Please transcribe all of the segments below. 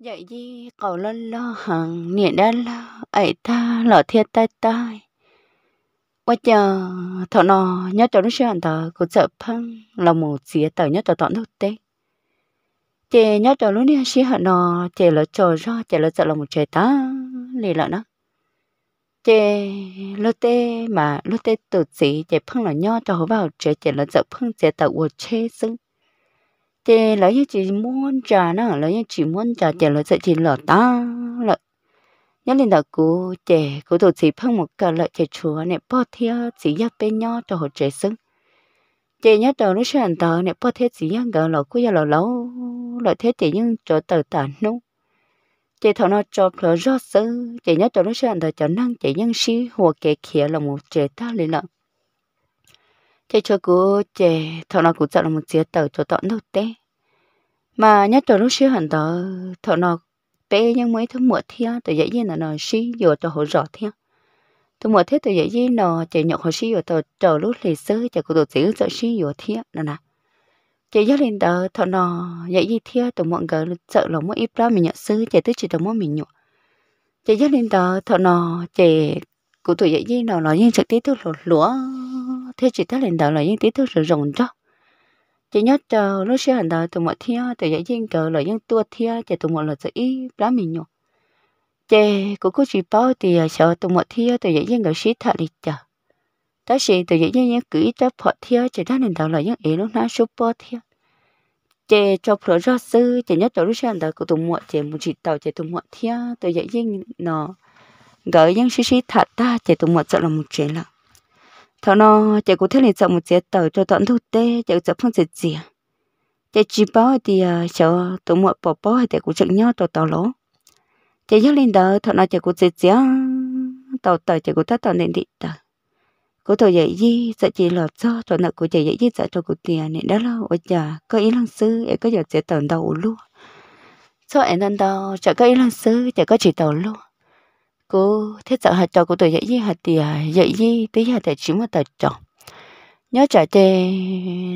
Dạy di cầu lo lo hằng niệm đã lo ấy ta lỡ thiên tai tai. Quá chờ thọ nò nhớ cho nó xem tờ của sợ phăng là một dĩa tờ nhớ cho tọn nước tê. Chè nhớ cho lúc nè xí nò nọ chè lỡ chờ ra chè lỡ sợ là một trời ta lì lợn nó. Chè lỡ tê mà lỡ tê tự sĩ chè phăng là nhớ cho hổ vào chè chè lỡ sợ phăng chè tờ uo chê xứng chị lấy những chị muốn trả nó lấy những chị muốn trả chị lấy chị lỡ ta lỡ nhớ lên đầu cô chị cô tổ chị phong một cái lợi chị chúa này bỏ theo chị giáp bên nhau cho họ trẻ sưng chị nhớ đầu nó sẽ ăn tờ này bỏ theo chị giáp gỡ lỡ cô giờ lỡ lâu lỡ thế chị nhưng cho tờ tàn nung chị thằng nó cho lỡ rót sư chị nhớ đầu nó sẽ ăn tờ cho năng chị nhưng sĩ hoặc kẻ khía là một trẻ ta lên là thế cho cô chè thọ nó cũng chọn là một chiếc tờ cho tọn đâu té mà nhất tờ lúc xíu hẳn tờ thọ nó té nhưng mấy thứ mùa thia tờ dễ gì là nó xí dừa cho hỗ rõ thia thứ mùa thế tờ dễ gì nó chè nhậu họ xí dừa tờ chờ lúc lì sớ chè cô tổ giữ sợ xí dừa thia nè nè chè dắt lên tờ thọ nó dễ gì thia tờ mọi người sợ lòng mỗi ít ra mình nhận sứ chè tức chỉ tờ mỗi mình nhậu chè dắt lên tờ thọ nó chè cụ tuổi dễ gì nó nói như trực tiếp tôi lúa thế chỉ tới lần đầu là những tí tôi sử dụng cho chỉ nhớ chờ lúc xưa lần đầu từ mọi thia từ giải riêng cờ là những tua thia chỉ từ mọi là sự ý lá mình nhổ chỉ cũng có chỉ bao thì à, sợ từ mọi thia từ giải riêng cờ xí thật đi chờ đó chỉ từ giải riêng những cử cho phật thia chỉ đó lần đầu là những ý lúc nào super thia chỉ cho phở ra sư chỉ nhớ chờ lúc xưa lần đầu của tụi mọi chỉ một chị tàu chỉ tụi mọi thia từ giải riêng nó gửi những xí xí thật ta chỉ tụi mọi sợ là một chuyện lắm thọ nó chạy cũng thế lên sợ một chiếc tờ cho tận thu tê chạy sợ phong sẽ gì à? chạy chỉ báo thì ờ, sợ tụ mọi bỏ bỏ hay chạy cũng chừng nhau tàu tàu lỗ chạy dắt lên đó thọ nó chạy cũng sẽ gì tàu tờ chạy cũng tất tàu nên đi tờ cô tàu dạy gì sợ chỉ lọt cho tàu nợ của chạy dạy gì sợ cho của tiền nên đó là ở nhà có ý lăng sư để có giờ sẽ tàu đầu luôn cho em nên đó chạy có ý lăng sư chạy có chỉ tàu luôn cô thế sợ hạt trò của tôi dạy gì hạt thì dạy gì tí hạt tại chỉ một tờ trò nhớ trả tê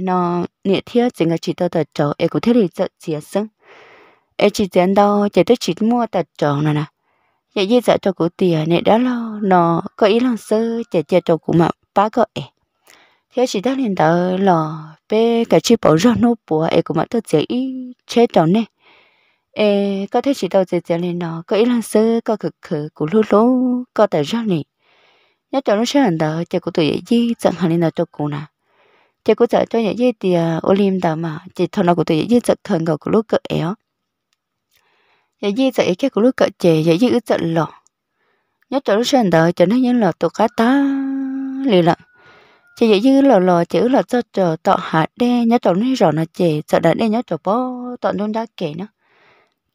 nó nhẹ thiết chỉ là chỉ tờ tờ trò em cũng thế thì sợ chỉ sưng em chỉ tiền đâu chỉ tới chỉ mua tờ trò này nè dạy gì dạy cho của tiền à? nhẹ đó lo nó có ý lòng sơ chỉ chỉ cho của mà ba có em thế chỉ đó liền đó là bé cả chi bảo ra nô bùa em cũng mà tôi dễ ý chế trò nè ê có thể chỉ đầu từ giờ lên nó có ý lần sơ có cực khử của lú lú có tại ra nè nhớ cho nó sẽ hành đó cho của tụi gì chẳng lên nó cho cụ nè cho của giờ cho nhớ gì thì à, ô lim đó mà chỉ thằng nào của tụi gì chẳng thằng gạo của lú cỡ éo nhớ gì chẳng cái của lú cỡ chè nhớ gì ướt lọ nhớ cho nó sẽ hành đó cho nó nhớ lọ tụi cá ta lì lận chị dạy dư lọ lọ chữ lọ cho chờ tọ hạt đe nhớ trộn hay rõ nó chè sợ đã đe nhớ cho bó tọ nôn đá kể nữa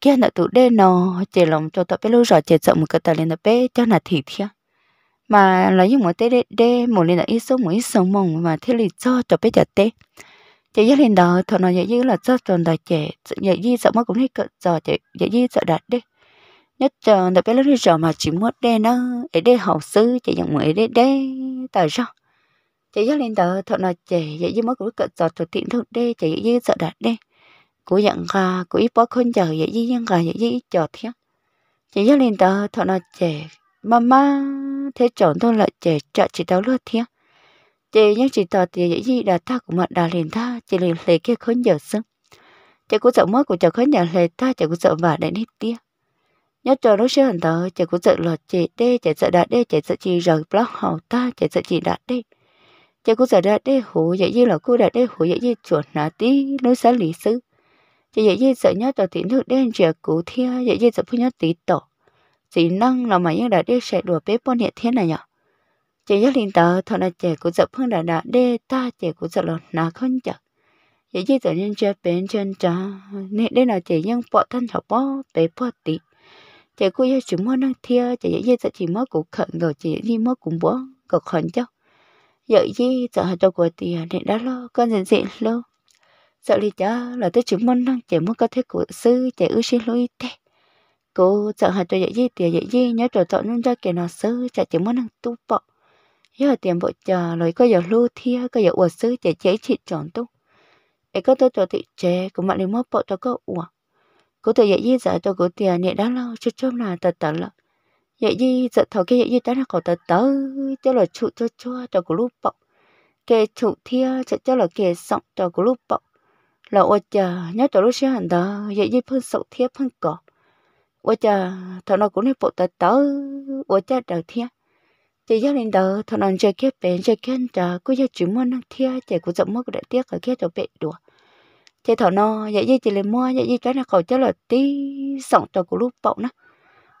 kia nợ tụ đê nó chỉ lòng cho tao bé lúc rồi chỉ sợ một cái tài lên tao bé cho là thịt kia mà là những mối tê đê đê một lên là ít sống một ít sống mong mà thế lý cho cho bé chặt tê chỉ dễ lên đó thọ nó dễ dữ là cho tròn đại trẻ dễ dữ sợ mất cũng hết cỡ giờ trẻ dễ dữ sợ đạt đê nhất tròn tao bé lúc giờ mà chỉ muốn đê nó ấy đê hậu sư chỉ nhận mới đê đê tại sao chỉ dễ lên đó thọ nó trẻ dễ dữ mất cũng cỡ giờ cho tiện thôi đê chỉ dễ dữ sợ đạt đê cú dặn gà cú ít bó khôn chờ vậy chứ dặn gà vậy chứ ít chờ thế chị dắt liền tờ thọ nó chè mama thế chọn tôi là chè chợ chị tao lướt thế chị nhắc chị tỏ thì dễ gì đã ta của mặt đã liền ta chị liền lề kia khốn giờ sưng chị cũng sợ mất của chợ khốn giờ lề ta chị cũng sợ vả đến hết tia nhớ cho nó sẽ hẳn tớ chị cũng sợ lọt chị đê chị sợ đã đê chị sợ chị rời block hậu ta chị sợ chị đã đê chị cũng sợ đã đê hủ dễ gì là cô đã đê hủ dễ gì chuột nà tí nó sẽ lý sư chỉ dễ dễ sợ nhất là tín lực đen trẻ cú thiên dễ dễ sợ phun nhất tí tổ chỉ năng là mà những đã đi sẽ đùa bế bọn hiện thiên này nhở chỉ dễ linh tờ thọ là trẻ của sợ phương đã đã đê ta trẻ của sợ lọt nà không chở dễ dễ sợ nhân chơi bên chân trà nên đây là trẻ nhân bỏ thân học bỏ bế bỏ tí trẻ của dễ chỉ mua năng thia trẻ dễ dễ sợ chỉ mua cú khẩn rồi chỉ đi mua cũng bỏ cực khẩn chắc dễ dễ sợ hạt cho của tiền để đã lo con dần dần lâu sợ lý cho là tôi chỉ muốn năng chỉ muốn có thể của sư chỉ ưu xin lui thế cô sợ hai tôi dạy gì tiền dạy gì nhớ trò chọn nên cho kẻ nào sư chả chỉ muốn năng tu bọ giờ tiền bộ chờ lời có giờ lưu thia có giờ ủa sư chạy chế chị chọn tu ấy có tôi cho thị chế của mọi người mất bộ cho có ủa cô tôi dạy gì giờ tôi của tiền nhẹ đã lâu chút chút là tật tật lợ dạy gì giờ thầu cái dạy gì ta là có tật tớ cho là trụ cho cho cho của lúc bọ kẻ trụ thia cho cho là kẻ sọng cho của lúc bọ là ô chờ nhớ chỗ lúc xưa hẳn đó dễ dễ phân sậu thiếp phân cỏ ô chờ thọ nó cũng nên bộ tờ tớ ô chờ đầu thiếp thì gia lên đó thọ nó chơi kia bé chơi kia trả cứ gia chủ mua năng thiếp chạy cũng rộng mua đại tiếc ở kia cho bệ đùa thì thọ nó dễ dễ chỉ lên mua dễ dễ cái là khẩu cho là tí sọng trò của lúc bậu nó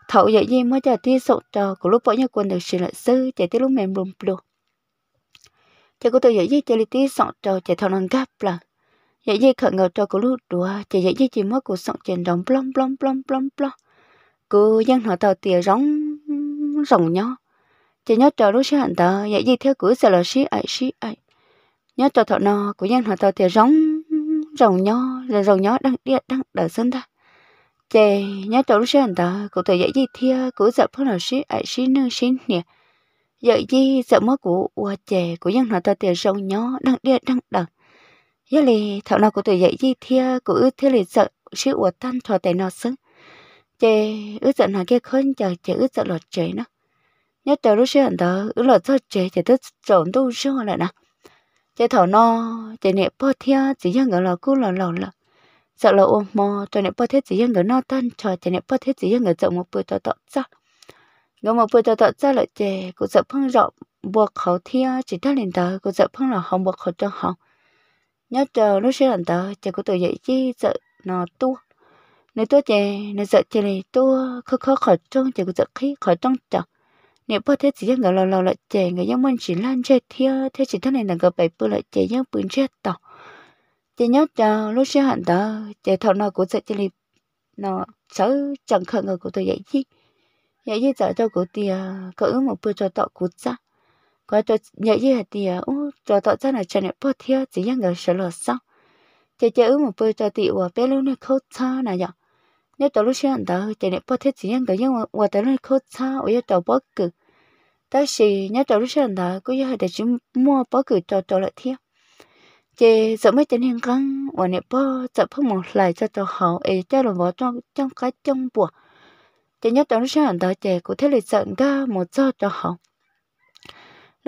thọ dễ dễ mua cho tí sọng trò của lúc bậu nhà quân được sự lợi sư chạy tí lúc mềm lùm lùm thì cô tôi dễ dễ chơi tí sọng trò chạy thọ nó gấp là dễ dễ khẩn ngầu cho cô lúc đùa chỉ dễ dễ chỉ mất cuộc sống trên đóng plong plong plong plong plong cô dân họ tàu tiền rong rồng nhó, chỉ nhớ trò lúc sáng tờ dễ dạ dễ theo cửa sẽ là xí ấy xí ấy nhớ trò thọ nọ của dân họ tàu tiền rong rồng nhau là rồng nhau đang điện đang đỡ sân ta chè nhớ trò lúc sáng tờ cụ tờ dễ dễ theo cửa sợ phớt là xí ấy xí nương xí nè dễ dễ sợ mất của của chè của dân họ tàu tiền rồng nhó đang điện đang đỡ giờ lì thợ nào của tụi dậy gì thia của ư thia lì sợ sự của tan cho tại nó sưng chê ư giận nào kia khôn chờ chê ư giận lọt chế nó nhớ chờ lúc xưa đó ư lọt sợ chế chê tức trộn đâu xưa lại nè chê thọ nó chê nẹp po thia chỉ dân người lò cú lò lò lò sợ lò ôm mò chê nẹp po thiết chỉ dân người nó tan cho chê nẹp po thiết chỉ dân người sợ một bữa tọt tọt ra người một bữa tọt tọt ra lại chê cũng sợ phăng rộng buộc khẩu thia chỉ ta lên đó cũng sợ phăng là không buộc khẩu cho hồng nhớ chờ nó sẽ làm tờ chờ của tôi dậy chi sợ nó tua nếu tua chè nếu sợ chè này tua khó khó khỏi trong chờ của sợ khí khỏi trong chờ nếu bao thế chỉ người lò lò lại chè người dân mình chỉ lan chè thia thế chỉ thế này là người bảy bữa lại chè dân bún chè tỏ chè nhớ chờ nó sẽ hẳn tờ chờ thọ nó của sợ chè này nó sợ chẳng khờ người của tôi dậy chi dậy chi sợ cho của tia cỡ một bữa cho tọ của chắc có cho nhớ gì thì à u cho tao cho là cho nè bớt thiếu chỉ nhắc người sợ lọt xong chơi chơi ứ một bữa cho tiệu và bé lúc này khâu xa nè nhở nếu tao lúc sáng đó cho nè bớt thiếu chỉ nhắc người nhưng mà và tao lúc khâu xa và giờ tao bớt cử ta chỉ nhớ tao lúc sáng đó cứ giờ để chúng mua bớt cử cho tao lại thiếu chị sợ mấy chân hiền căng và nè bơ sợ phong một lại cho tao hậu ấy cho là bỏ trong trong cái trong bùa chị nhớ tao lúc sáng đó chị cũng thấy là sợ ga một giờ cho hậu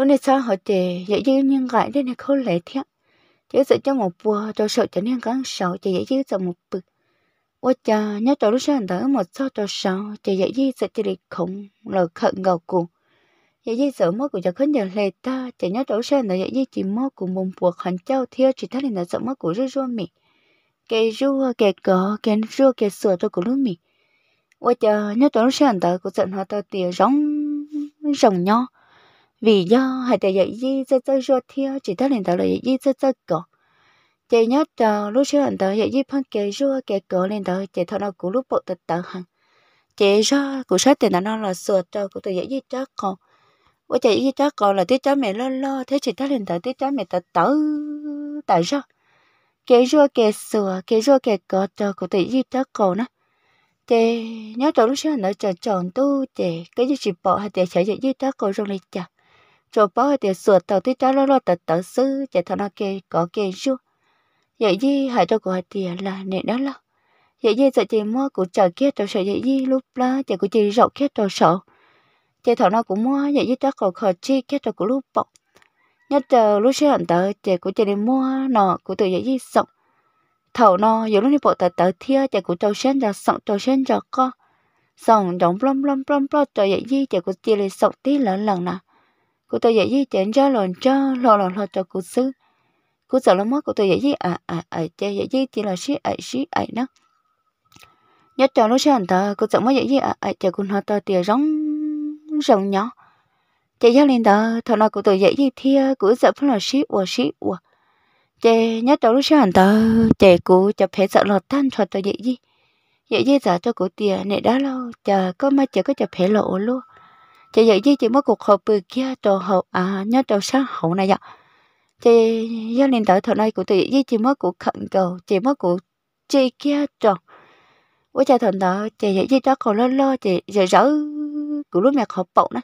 nó nên sao họ chị dễ dữ nhưng gãi đây này khâu lệ thiệt chỉ sợ cho một bùa cho sợ cho nên gắn sợ chỉ dễ dữ sợ một bực ôi cha nhớ cho lúc sáng tới một sao cho sợ chỉ dễ dữ sợ chỉ để khổng lời khẩn gầu cùng dễ dữ sợ mất của cho khấn giờ lệ ta chỉ nhớ cho lúc sáng tới dễ dữ chỉ mất của một bùa khẩn trao thiệt chỉ thấy là sợ mất của rất rua mị kẻ rua kẻ cỏ kẻ rua kẻ sửa cho của lúc mị ôi cha nhớ cho lúc sáng tới của giận họ ta tìa rong rồng nhau vì do hai tại dạy gì cho cho cho theo chỉ ta liền tạo là dạy gì cho cho cỏ chạy nhớ trò ờ, lúc xưa anh tạo dạy gì phân kề rua kề cỏ liền tạo chạy thọ nào cũng lúc bộ tật tận hằng chạy ra cũng sát tiền nó là sửa cho cũng tự dạy gì cho còn bữa chạy gì cho còn là tiết cháu mẹ lo lo thế chỉ ta liền tạo tiết cháu mẹ tật tử tại sao kề rua kề sửa kề rua kề cỏ trò cũng tự gì cho còn nữa chè nhớ trò lúc xưa anh tạo chọn tu chè cái gì chỉ bỏ hai tại chạy dạy gì cho còn rồi lại chả rồi bỏ để sửa tàu thì trả lo lo tật tật sư chạy thằng nó kê có kê chú vậy gì hãy cho của tiền là nè đó lo vậy gì sợ chị mua của chờ kia rồi sợ vậy gì lúc đó chạy của chị rộng kia rồi sợ chạy thằng nó cũng mua vậy gì chắc còn khờ chi kia rồi của lúc bọc nhất giờ lúc xe hẳn tờ chạy của chị đi mua nọ của tự vậy gì sống thầu nó giờ lúc đi bộ tật tật thia chạy của trâu sen cho sống trâu sen cho co sống giống plom plom plom plom trời vậy gì chạy của chị lại sống tí lớn lần nào cô tôi dạy gì chén cho lòn cho lò lò lò cho cô sư cô sợ lắm mất cô tôi dạy gì à à à chơi dạy gì chỉ là xí à xí à nó nhớ cho lúc sáng ta cô sợ mất dạy gì à à chơi cô nó to tiề rong rồng nhỏ chơi giáo lên ta thằng nào cô tôi dạy gì thì cô sợ phải là xí ủa xí ủa chơi nhớ cho lúc sáng ta chơi cô cho phải sợ lọt tan cho tôi dạy gì dạy gì sợ cho cô tiề này đã lâu chờ có mai chờ có cho phải lộ luôn chị dự chỉ chỉ mất cuộc họp bự kia tổ họp à nhớ tổ sáng hậu này vậy chị gia đình tới thời nay của chị với chị mất cuộc khẩn cầu chị mới cuộc chị kia tổ với cha thần đó chị dự chỉ đó còn lo lo chị giờ rỡ của lúc mẹ họp bộ nữa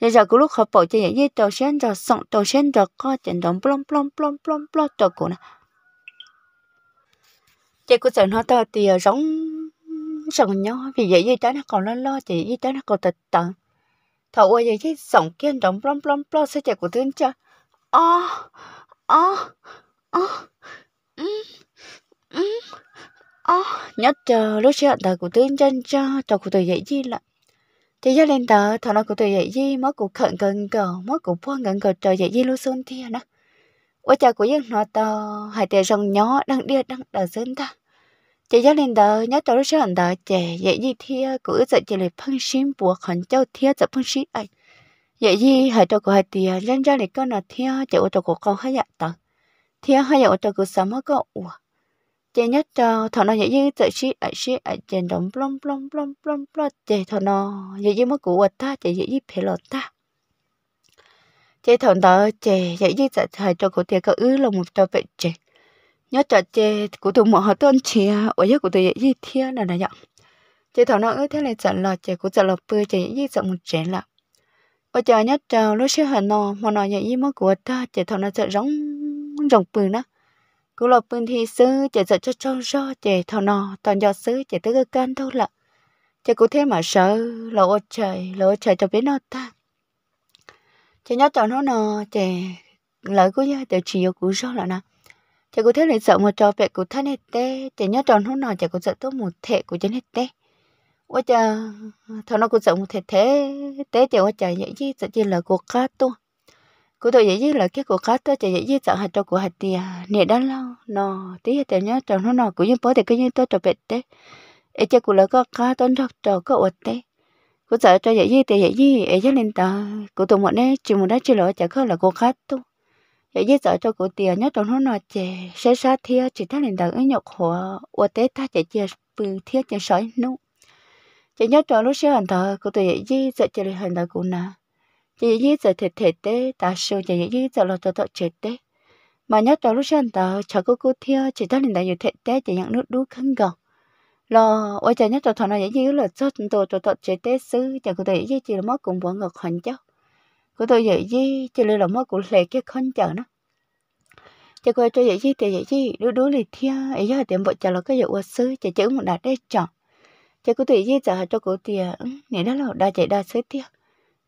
giờ giờ của lúc họp bộ chị dự chỉ tổ sáng trò sọng tổ sáng trò co chuyện trò plom plom plom plom plom tổ của nè chị của sợ nó to thì giống sòng nhau vì vậy với trái nó còn lo lo chị với trái nó còn tịch tận thầu ơi vậy chứ sòng kiên rộng plom plom plom sẽ chạy của tướng cha o o o o nhất chờ lúc sẽ đời của tướng chân cha cho của tôi dậy chi là thì gia đình tờ thằng nó của tôi dậy chi mất của khẩn cần cờ mất của phong gần cờ trời dậy chi luôn xuân thia nữa quá cha của dân nó tờ hai tiền sông nhỏ đang đi đang đờ sơn ta chị gia đình đó nhớ tới sẽ hẳn đó chị vậy gì thì cứ giờ chị lại phân xin buộc hẳn cho thiệt giờ phân xin ấy vậy gì hai cho của hai tia lên ra lại con nào thiệt chị ô cho của con hai dạ tao thiệt hai dạ ô cho của sắm mất cô ủa chị nhớ cho thằng nó vậy gì giờ xí ấy xí ấy chị đóng plom plom plom plom plom chị thằng nó vậy gì mất của ta chị vậy gì phải lọt ta chị thằng đó chị vậy gì giờ hai cho của thiệt có ứ là một cho vậy chị nhớ chợ chè của tôi mọi họ tôn chè ở dưới của tôi vậy gì thiên là đấy ạ chị thảo nói thế này chợ lò chè của chợ lò bự vậy gì chợ một chè là ở chợ nhớ chợ lúc xưa hẳn nọ mà vậy gì mất của ta chị thảo nói chợ rong rong bự nữa cứ lò bự thì sứ chè chợ cho cho cho chè thảo nọ toàn do sứ chè tới cái can đâu là chè cũng thế mà sợ là trời là trời cho biết nó ta chè nhớ chợ nó nọ chè lỡ của gia đều chỉ yêu của sao là nè chả có thể lấy sợ một trò vẻ của thân hết tê chả nhớ tròn hôm nào chả có sợ tốt một thể của chân hết tê quá chà thằng nó cũng sợ một thể thế tê chả quá chả dễ gì sợ chỉ là của cá tu cô tôi dễ gì là cái của cá tu chả dễ gì sợ hạt trò của hạt tiền nè đó lâu nó tí chả nhớ tròn hôm nào cũng như bố thì cứ như tôi trò vẻ tê ấy chả cụ là có cá tu trò trò có ổn tê cụ sợ trò dễ gì thì dễ gì ấy chắc lên ta cô tôi mọi nơi chỉ một đá chỉ lỗi chả có là của cá tu 有一早就古爹 nhớ trong hôm nọ chè sẽ sa thia chỉ thằng liền đầu ấy nhọc hòa và tế ta chè chè bự thia chè sỏi nụ chỉ nhớ trong lúc sinh hành thờ cụ tụi dạy dì giờ chè hành thờ cụ nà chỉ dạy dì thiệt thiệt tế ta sư chỉ dạy dì lo cho tội chết tế mà nhớ trong lúc xưa hành thờ chờ cô cô thia chỉ thằng liền đầu nhiều thiệt tế chỉ nhận nước đu khăn gọt lo ôi chè nhớ trong thằng này dạy dì là cho tụi tụi tọt chết tế sư chè cụ tụi dạy dì chỉ là mất cùng bọn ngọc hoàn chắc cô tôi dạy gì chỉ là lòng mắt của lệ cái khăn chở nó chỉ coi cho dạy gì thì dạy gì đối đối lì thia ấy giờ tiệm vợ chờ là cái dụ sư chỉ chữ một đạt đấy chọn chỉ có thể gì giờ cho cô thì nếu đó là đa chạy đa sứ tiếc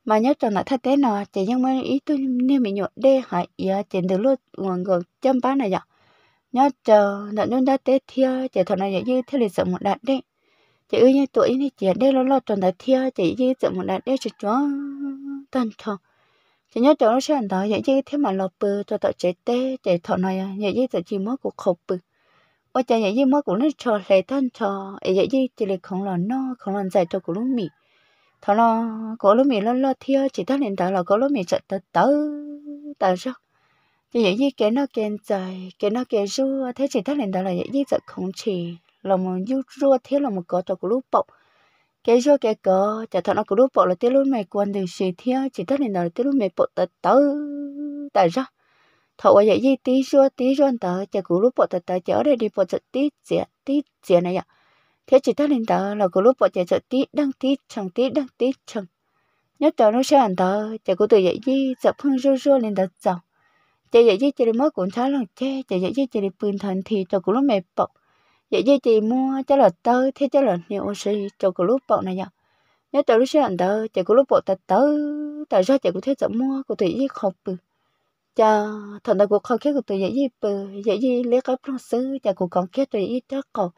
mà nhớ cho nó thật thế nào chỉ nhưng mà ý tôi nên mình nhộn đê hại giờ chỉ được luôn nguồn gồm chăm bán này vậy nhớ chờ nó nên đã tế thia chỉ thằng này dạy như theo lịch sử một đạt đấy chỉ ư như tuổi này chỉ đây lo lo cho nó thia chỉ như sự một đạt đấy cho chó tan thong chỉ nhớ chỗ nó sẽ ăn đó vậy chứ thế mà lọp bự cho tao chạy té, chạy thọ này vậy chứ tao chỉ mất cũng khổ bự ở chạy vậy chứ mất cũng nó cho lệ thân cho vậy dạ chứ chỉ là không lo nó không lo giải cho của lúc mì thọ nó của lúc mì lo lo thiếu chỉ tao lên tao là của lúc mì chạy tao tớ tao sao chỉ vậy chứ cái nó kén dài cái nó kén rua thế chỉ tao lên tao là vậy chứ không chỉ là một rua thế là một có cho của lúc bọc cái chỗ cái cờ chả thọ nó cứ lúc bộ là tiêu luôn mày quần đừng xì thia chỉ tất nên là tiêu luôn mày bộ tớ tớ tại sao thọ vậy gì tí chỗ tí chỗ anh tớ chả cứ lúc bỏ tớ tớ chở đây đi bộ chợ tí chè tí chè này ạ thế chỉ tất nên tớ là cứ lúc bộ chả chợ tí đăng tí chẳng tí đăng tí chẳng nhớ tớ nó sẽ anh tớ chả cứ từ vậy gì dập hăng rô rô lên tớ chồng chả vậy gì chả đi mất cuốn sách lòng che chả vậy gì chả đi bươn thần thì cho cứ lúc mày bỏ vậy dây chị mua cho là tơ thế cho là nhiều gì cho cái lúc bọn này nhở nhớ tới lúc xem tơ chỉ có lúc bọn ta tơ tại sao chị cũng thế chẳng mua của tụi dây không bự cha thằng ta cuộc không kia của tụi dây bự dây dây lấy cái phong sư cha cuộc còn kia tụi dây chắc còn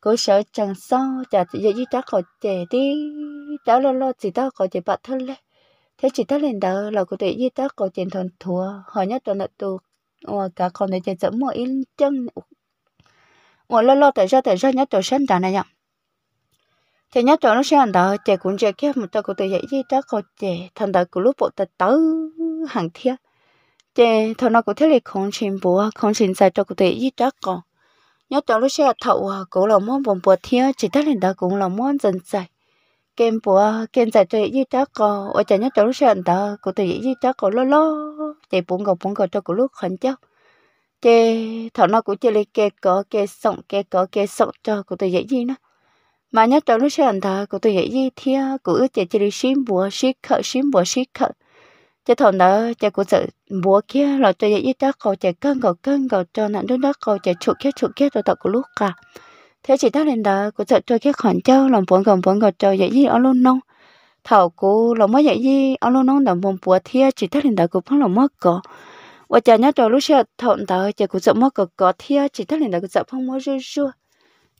cô sợ chẳng sao cha tụi dây chắc còn trẻ đi cháu lo lo chỉ tao còn chỉ bạn thân lên thế chỉ tao lên đó là của tụi dây chắc còn tiền thần thua hỏi nhất tụi là tôi cả con này chỉ chẳng mua yên chân ngồi lo lo tại ra tại ra nhớ tổ sinh đàn này nhở thì nhớ tổ nó sẽ hành đạo chạy cũng chạy kia một tao cũng tự dạy gì đó có chạy thành đạo của lúc bộ tao tớ hàng thiệt chạy thằng nó cũng thế là không xin bùa không xin sai tao cũng tự dạy gì đó còn Nhất tổ nó sẽ thầu cũng là món bồn bột thiệt chỉ tất là đạo cũng là món dân dạy, kem bùa kem giải tự dạy đó còn ở trẻ nhất tổ nó sẽ hành đạo cũng tự dạy gì đó còn lo lo chạy bụng gò bụng gò cho cũng lúc khẩn chắc kê thọ nó cũng chơi lấy kê có kê sống kê có kê sống cho của tôi dễ gì nó mà nhớ trong lúc sáng thà của tôi dễ gì thì của ước chơi chơi lấy xin bùa xin khở xin bùa xin khở chơi thọ nó chơi của sợ bùa kia là tôi dễ gì đó cầu chơi cân cầu cân cầu cho nạn đứa đó cầu chơi chuột kia chuột kia tôi tập của lúc cả thế chỉ ta lên đó của sợ chơi kia khoản châu lòng buồn gồng buồn gồng cho dễ gì ở luôn nông thảo của lòng mới dễ gì ở luôn nông đồng buồn bùa thia chỉ ta lên đó của phong lòng mất cổ 我家 nhà trâu lúc xưa thọn tao chỉ cũng dọn mua cái có thia chỉ thằng này là cũng dọn phong mua rú rưa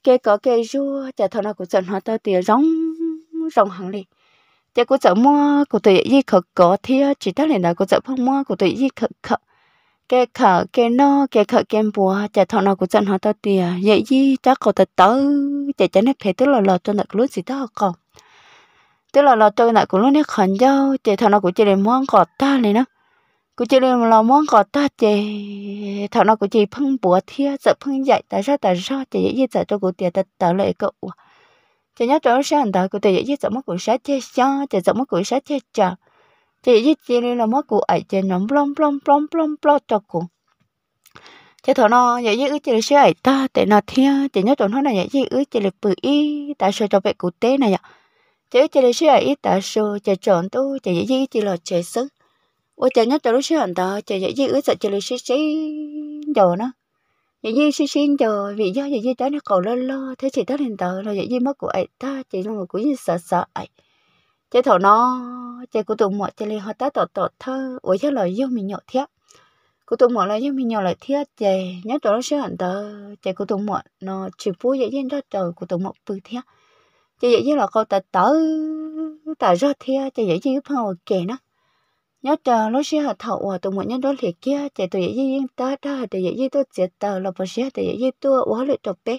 cái cỏ cái rú chỉ thằng nào cũng dọn hoa tao tiền rong rong hẳn đi chỉ cũng dọn mua của tụi gì khờ có thia chỉ thằng này là cũng dọn phong mua của tụi gì khờ khờ cái khờ cái no cái khờ cái bùa chỉ thằng nào cũng dọn hoa tao tiền vậy gì chắc có tao tớ chỉ chả nét thế tức là lọt cho nạc lúa gì đó còn tức là lò cho nạc cũng lúa nét khẩn giao chỉ thằng nào cũng chỉ để mua cọt ta này nữa là món chị chị sợ dạy tại tại sao sao dễ กูจะเรียนเรามองก่อตาเจถอนกูจะพึ่งปัวเทียจะพึ่งใหญ่แต่ชาแต่ชาจะยี่จะจะกูเตียแต่แต่เลยก็อ้วจะ nhớ cho tiền cậu chị nhớ sáng đó tiền dễ dễ sợ mất của sát chết cha chị sợ mất của sát chết cho chạy dễ chạy lên là mất của ấy chạy nóng plom plom plom plom plom cho cùng chạy thọ nó dễ dạy ước chạy sẽ ấy ta tại nào thia chị nhớ cho nó là dễ dễ ước chạy là bự y tại sao cho bé cụ tế này chị chạy chạy sẽ ấy tại sao chạy chọn tu chạy dễ dạy chạy là chạy sức 我今日走路去很多，今日一在这里是谁走呢？爷爷是新走，vì do 爷爷 đã nó cầu lo lo, thế chỉ đã lên tàu là 爷爷 mất của ấy ta chỉ là một cúi sợ sợ ấy. Chế thầu nó, chế của tụi mọi chế lên họ ta tọt tọt thơ, ủa chế yêu mình nhỏ thiết. Của tụi mọi lời yêu mình nhỏ lại thiết, chế nhớ tụi nó sẽ hẳn tờ, chế của tụi mọi nó chỉ vui dễ dàng ra tờ của tụi mọi bự thiết. Chế dễ dàng là câu tờ tớ, tờ ra thiết, chế dễ dàng phao kể nó nhớ chờ lúc xưa họ thầu à tụi mình nhân đó liệt kia chạy tụi dễ dễ ta ta tụi dễ dễ tôi chết tờ là bờ xe tụi dễ dễ tôi quá lệ trộm bé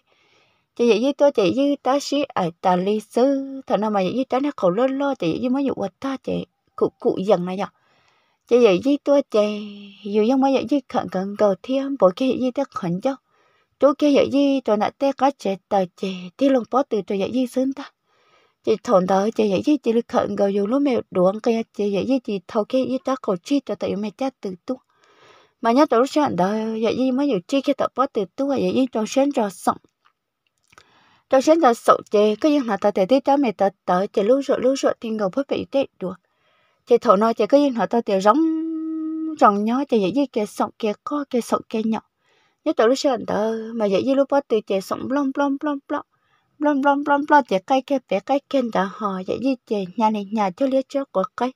chạy dễ dễ tôi chạy dễ ta xí ở ta lý sư thằng nào mà dễ dễ ta nó khổ lớn lo chạy dễ mới nhụ vật ta chạy cụ cụ dần này nhở chạy dễ dễ tôi chạy dù giống mới dễ dễ khẩn cần cầu thiên bộ kia dễ dễ ta khẩn cho chỗ kia dễ dễ tụi nãy ta có chết tờ chạy thì lòng bỏ từ tụi dễ dễ xứng ta chị thon đó chị vậy chứ chị lúc khẩn gầu dù lúc mẹ đuông cái chị vậy chứ chị thâu cái ý ta cổ chi cho tại mẹ cha từ tu mà nhớ tổ sản đó vậy chứ mấy nhiều chi cái tập bó từ tu vậy chứ trong sáng cho sống trong sáng cho sống chị có những mà ta thể thấy cho mẹ ta tới chị lúc rồi lúc rồi thì ngầu phải bị chết được chị thon nói chị có những mà ta thì giống rồng nhó chị vậy chứ kia sống kia co kia sống kia nhỏ nhớ tổ sản đó mà vậy chứ lúc bó từ chị sống blong blong blong blong blom blom blom blom chỉ cây kia bé cây kia đã họ vậy như chị nhà này nhà cho lia cho của cây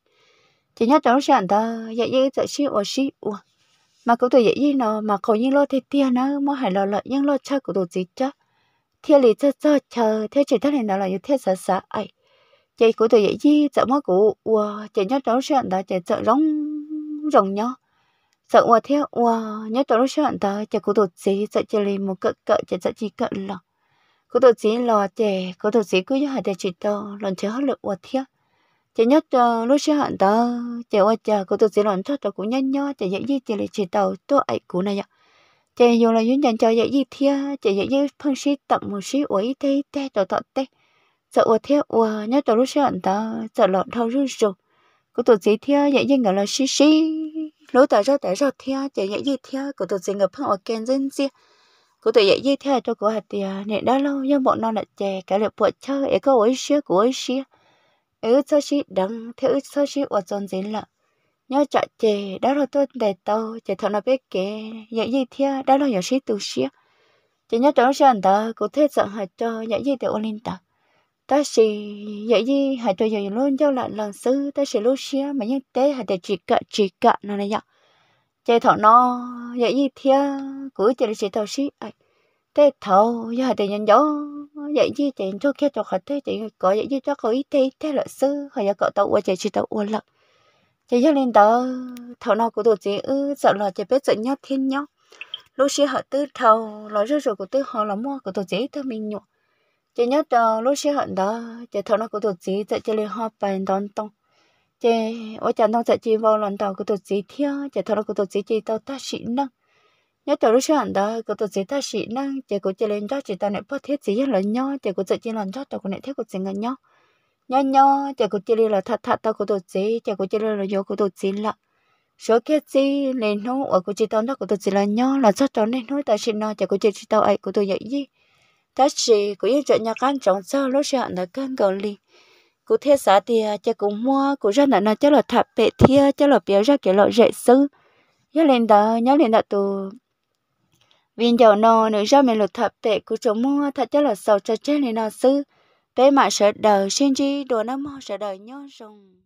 chị nhớ đó sản đó vậy như tại xíu ở xí mà cũng tuổi vậy như nó mà cậu như lo thì tiền nó mà hải lo lợi nhưng lo cha của tuổi gì chứ thiên lý cho cho chờ theo chị thế này nó là như thế sợ sợ ấy chị của tuổi vậy như sợ mất của ủa chị nhớ đó sản đó chị sợ rong rồng nhau sợ ủa theo ủa nhớ đó sản đó chị của tuổi gì sợ chỉ lấy một cỡ cỡ chị sợ chỉ cỡ lòng cô tôi chỉ lo chè cô tôi chỉ cứ nhớ hạt chỉ to lần chơi hết lực quá thiệt chỉ nhất ờ, lúc sẽ hận ta chè quá chè cô tôi chỉ lần cho tôi cũng nhanh nhớ chè dễ gì chè lại chỉ tàu tôi ấy cũ này ạ chè dù là những dành cho dễ gì thiệt chè dễ gì phân sĩ tập một sĩ ủy thế thế tôi thọ thế sợ quá thiệt quá nhớ tôi lúc sẽ hận ta sợ lợn thâu rú rụt cô tôi chỉ thiệt dễ gì gọi là sĩ sĩ lúc tại sao tại sao thiệt chè dễ gì thiệt cô tôi chỉ ngập phân ở kênh dân riêng cô tự dạy như thế cho cô hạt tiề nè đã lâu nhưng bọn nó là chè cái là bọn chơi ấy có ấy xía của ấy xía ấy cho xí đắng thế ấy cho xí ở trong dính là nhớ chợ chè đã lâu tôi để tàu chè thằng nó biết kể dạy như thế đã lâu giờ xí tu xía chè nhớ trong sân đó cô thấy sợ hạt cho dạy như từ ôn linh ta xì dạy gì hạt cho giờ luôn cho lại lần sư ta xì lúc xía mà nhân tế hạt để chỉ cạ chỉ cạ nó này vậy chè thọ nó dạy gì thia cứ chỉ là chỉ tao xí ai thế thầu giờ thì nhân gió vậy chứ chị cho kia cho khỏi thế chị có vậy chứ cho có ý thế thế là sư hay là cậu tao uống chị chỉ tao uống lận chị cho lên đó thầu nào của tổ chức, ư sợ là chị biết sợ nhau thiên nhau lúc xưa họ tư thầu nói rơi rồi của tư họ là mua của tổ chức thôi mình nhọ chị nhớ đó lúc xưa họ đó chị thầu nào của tổ chức, chị chỉ liền họ bàn đón tông chị ở chàng tông chỉ vào lần đầu của tổ chức theo chị thầu nào của tổ chức chỉ tao ta xịn năng nhớ chỗ lúc sáng đó cô tôi chức ta sĩ năng chỉ có chỉ lên cho chỉ ta này bắt thiết gì là nhớ chỉ có chỉ chỉ làm cho tôi có này thiết có chỉ ngành nhớ nhớ nhớ chỉ có chỉ là thật thật tôi có tôi chức chỉ có chỉ là do có tổ chức là số kia chỉ lên nó ở có chỉ tao đó có tổ chức là nhớ là cho tôi nên nói ta chỉ nói chỉ có chỉ chỉ tao ấy có tôi vậy gì ta sĩ có yên chuyện nhà căn trọng sao lúc sáng đó căn gần liền cô thiết xã tiền chỉ cũng mua cụ ra nó chỉ là thạp bệ thia chỉ là biểu ra kiểu loại dễ xứ, nhớ lên đó nhớ lên đó tôi viên dầu nô nữ ra mình lột thập tệ của chúng mua thật cho là sầu cho chết lên nó sư bé mà sẽ đời xin chi đồ nó mò sẽ đời nhớ rùng